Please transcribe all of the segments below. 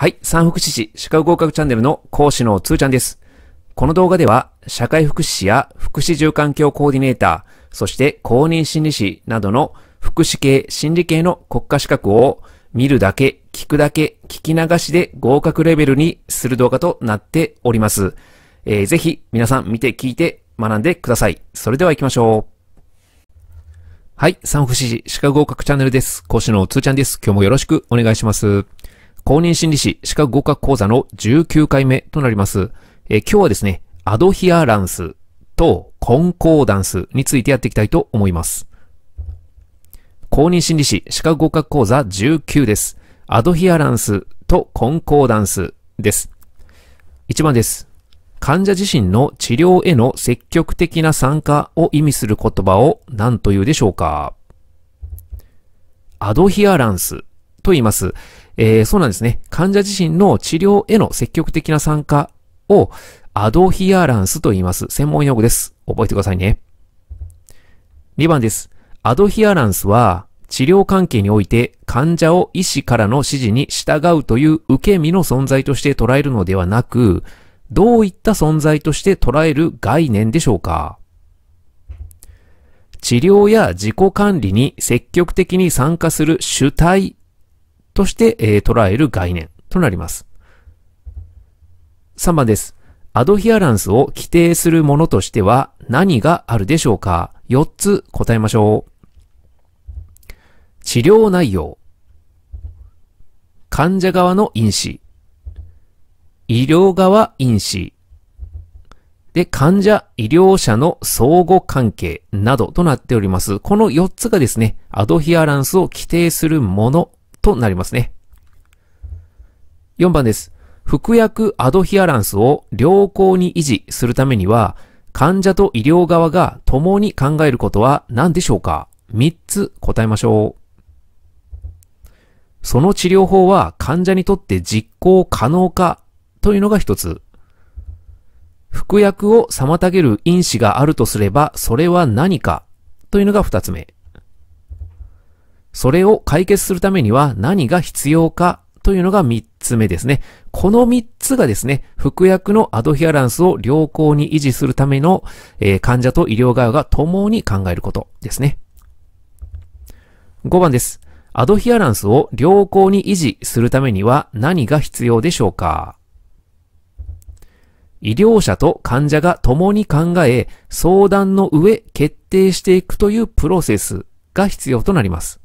はい、産福祉士、歯科合格チャンネルの講師のつーちゃんです。この動画では、社会福祉士や福祉住環境コーディネーター、そして公認心理師などの福祉系、心理系の国家資格を見るだけ、聞くだけ、聞き流しで合格レベルにする動画となっております。えー、ぜひ皆さん見て聞いて学んでください。それでは行きましょう。はい、産福祉士、歯科合格チャンネルです。講師のつーちゃんです。今日もよろしくお願いします。公認心理師資格合格講座の19回目となります。え今日はですね、アドヒアランスとコンコーダンスについてやっていきたいと思います。公認心理師資格合格講座19です。アドヒアランスとコンコーダンスです。1番です。患者自身の治療への積極的な参加を意味する言葉を何と言うでしょうかアドヒアランスと言います。えー、そうなんですね。患者自身の治療への積極的な参加をアドヒアランスと言います。専門用語です。覚えてくださいね。2番です。アドヒアランスは、治療関係において患者を医師からの指示に従うという受け身の存在として捉えるのではなく、どういった存在として捉える概念でしょうか治療や自己管理に積極的に参加する主体として、えー、捉える概念となります。3番です。アドヒアランスを規定するものとしては何があるでしょうか ?4 つ答えましょう。治療内容。患者側の因子。医療側因子。で、患者、医療者の相互関係などとなっております。この4つがですね、アドヒアランスを規定するものとなりますね。4番です。服薬アドヒアランスを良好に維持するためには、患者と医療側が共に考えることは何でしょうか ?3 つ答えましょう。その治療法は患者にとって実行可能かというのが1つ。服薬を妨げる因子があるとすれば、それは何かというのが2つ目。それを解決するためには何が必要かというのが3つ目ですね。この3つがですね、服薬のアドヒアランスを良好に維持するための、えー、患者と医療側が共に考えることですね。5番です。アドヒアランスを良好に維持するためには何が必要でしょうか医療者と患者が共に考え、相談の上決定していくというプロセスが必要となります。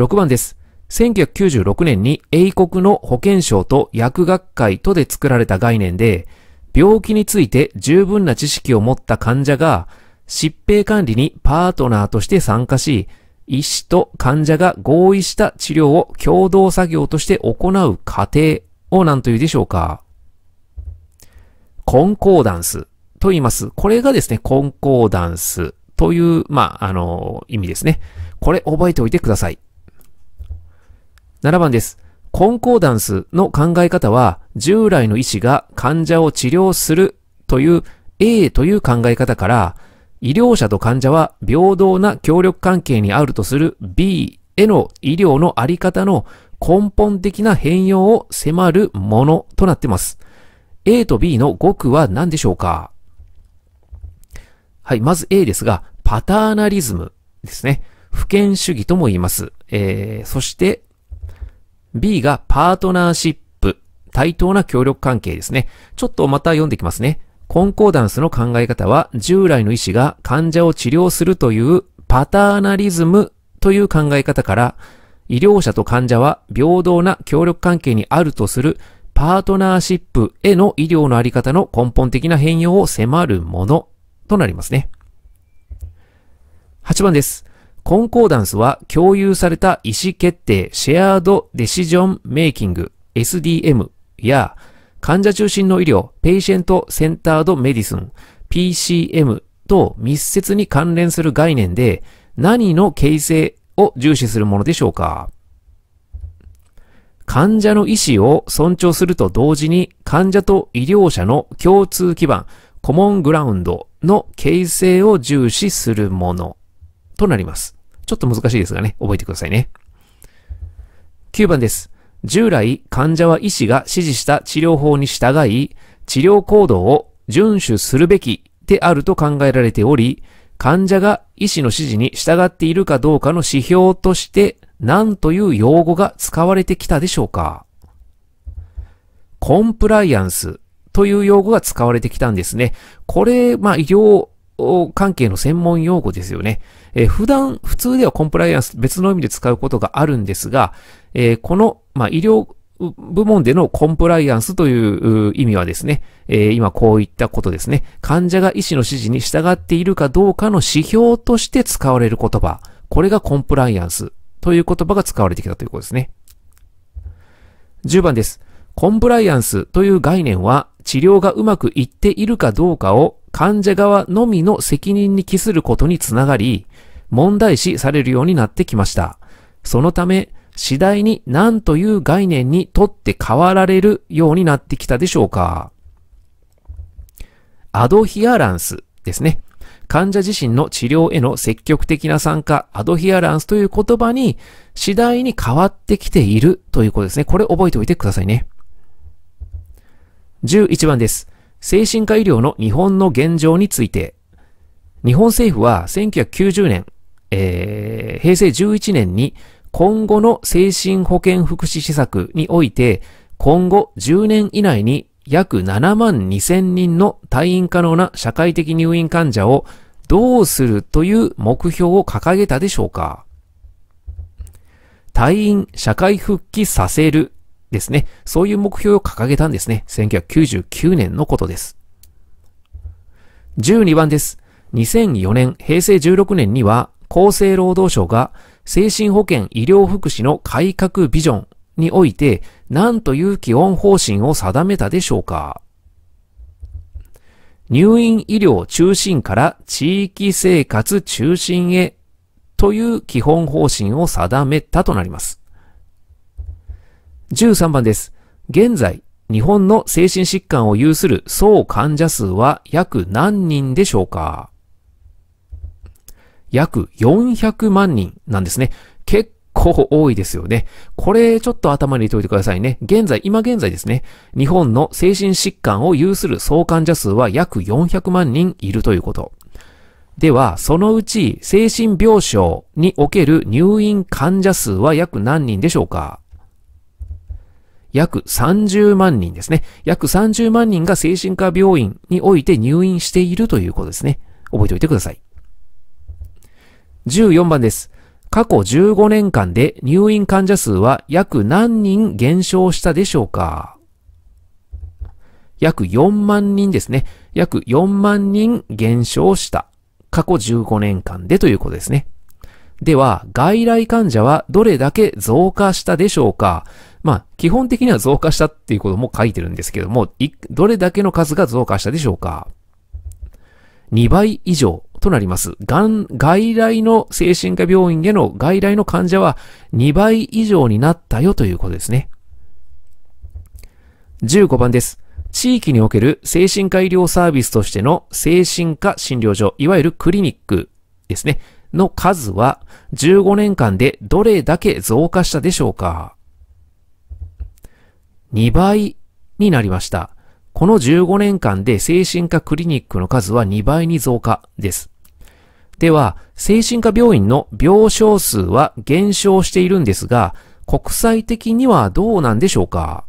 6番です。1996年に英国の保健省と薬学会とで作られた概念で、病気について十分な知識を持った患者が、疾病管理にパートナーとして参加し、医師と患者が合意した治療を共同作業として行う過程を何というでしょうか。コンコーダンスと言います。これがですね、コンコーダンスという、まあ、あの、意味ですね。これ覚えておいてください。7番です。コンコーダンスの考え方は、従来の医師が患者を治療するという A という考え方から、医療者と患者は平等な協力関係にあるとする B への医療のあり方の根本的な変容を迫るものとなっています。A と B の語句は何でしょうかはい、まず A ですが、パターナリズムですね。不権主義とも言います。えー、そして B がパートナーシップ、対等な協力関係ですね。ちょっとまた読んでいきますね。コンコーダンスの考え方は、従来の医師が患者を治療するというパターナリズムという考え方から、医療者と患者は平等な協力関係にあるとするパートナーシップへの医療のあり方の根本的な変容を迫るものとなりますね。8番です。コンコーダンスは共有された意思決定、シェアードデシジョンメイキング、SDM や、患者中心の医療、ペイシェントセンタードメディスン、PCM と密接に関連する概念で、何の形成を重視するものでしょうか患者の意思を尊重すると同時に、患者と医療者の共通基盤、コモングラウンドの形成を重視するものとなります。ちょっと難しいですがね、覚えてくださいね。9番です。従来、患者は医師が指示した治療法に従い、治療行動を遵守するべきであると考えられており、患者が医師の指示に従っているかどうかの指標として何という用語が使われてきたでしょうかコンプライアンスという用語が使われてきたんですね。これ、まあ、医療関係の専門用語ですよね。えー、普段、普通ではコンプライアンス別の意味で使うことがあるんですが、えー、この、まあ、医療部門でのコンプライアンスという意味はですね、えー、今こういったことですね、患者が医師の指示に従っているかどうかの指標として使われる言葉、これがコンプライアンスという言葉が使われてきたということですね。10番です。コンプライアンスという概念は治療がうまくいっているかどうかを患者側のみの責任に帰することにつながり、問題視されるようになってきました。そのため、次第に何という概念にとって変わられるようになってきたでしょうか。アドヒアランスですね。患者自身の治療への積極的な参加、アドヒアランスという言葉に次第に変わってきているということですね。これ覚えておいてくださいね。11番です。精神科医療の日本の現状について、日本政府は1990年、えー、平成11年に今後の精神保健福祉施策において、今後10年以内に約7万2000人の退院可能な社会的入院患者をどうするという目標を掲げたでしょうか退院、社会復帰させるですね。そういう目標を掲げたんですね。1999年のことです。12番です。2004年、平成16年には、厚生労働省が精神保健医療福祉の改革ビジョンにおいて、何という基本方針を定めたでしょうか入院医療中心から地域生活中心へという基本方針を定めたとなります。13番です。現在、日本の精神疾患を有する総患者数は約何人でしょうか約400万人なんですね。結構多いですよね。これちょっと頭に入れておいてくださいね。現在、今現在ですね。日本の精神疾患を有する総患者数は約400万人いるということ。では、そのうち精神病床における入院患者数は約何人でしょうか約30万人ですね。約30万人が精神科病院において入院しているということですね。覚えておいてください。14番です。過去15年間で入院患者数は約何人減少したでしょうか約4万人ですね。約4万人減少した。過去15年間でということですね。では、外来患者はどれだけ増加したでしょうかまあ、基本的には増加したっていうことも書いてるんですけども、どれだけの数が増加したでしょうか ?2 倍以上となります。がん、外来の精神科病院への外来の患者は2倍以上になったよということですね。15番です。地域における精神科医療サービスとしての精神科診療所、いわゆるクリニックですね、の数は15年間でどれだけ増加したでしょうか2倍になりました。この15年間で精神科クリニックの数は2倍に増加です。では、精神科病院の病床数は減少しているんですが、国際的にはどうなんでしょうか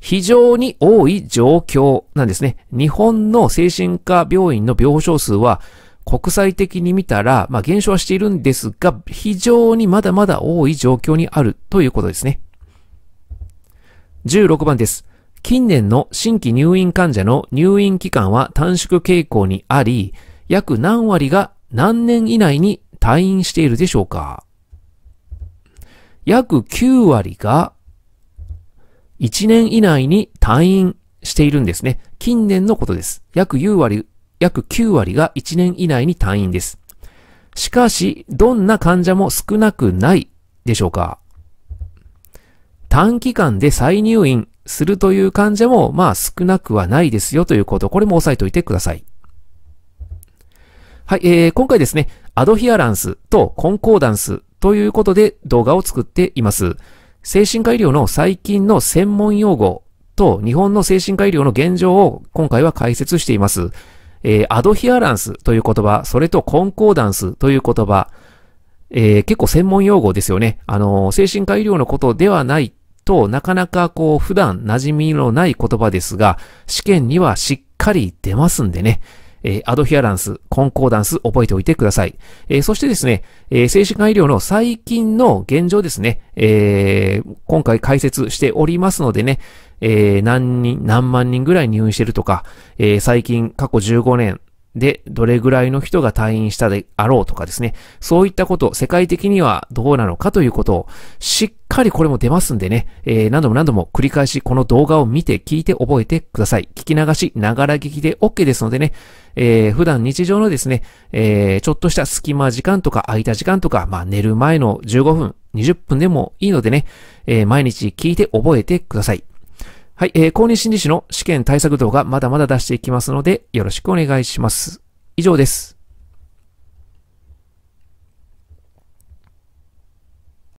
非常に多い状況なんですね。日本の精神科病院の病床数は国際的に見たら、まあ減少はしているんですが、非常にまだまだ多い状況にあるということですね。16番です。近年の新規入院患者の入院期間は短縮傾向にあり、約何割が何年以内に退院しているでしょうか約9割が1年以内に退院しているんですね。近年のことです。約9割、約9割が1年以内に退院です。しかし、どんな患者も少なくないでしょうか短期間で再入院するという患者も、まあ少なくはないですよということ。これも押さえておいてください。はい、えー、今回ですね、アドヒアランスとコンコーダンスということで動画を作っています。精神科医療の最近の専門用語と日本の精神科医療の現状を今回は解説しています。えー、アドヒアランスという言葉、それとコンコーダンスという言葉、えー、結構専門用語ですよね。あの、精神科医療のことではないとなかなかこう普段馴染みのない言葉ですが、試験にはしっかり出ますんでね。えー、アドヒアランス、コンコーダンス覚えておいてください。えー、そしてですね、えー、精神科医療の最近の現状ですね、えー、今回解説しておりますのでね、えー、何人、何万人ぐらい入院してるとか、えー、最近過去15年、で、どれぐらいの人が退院したであろうとかですね、そういったこと、世界的にはどうなのかということを、しっかりこれも出ますんでね、えー、何度も何度も繰り返しこの動画を見て聞いて覚えてください。聞き流し、ながら聞きで OK ですのでね、えー、普段日常のですね、えー、ちょっとした隙間時間とか空いた時間とか、まあ寝る前の15分、20分でもいいのでね、え毎日聞いて覚えてください。はい、えー、公認心理師の試験対策動画まだまだ出していきますので、よろしくお願いします。以上です。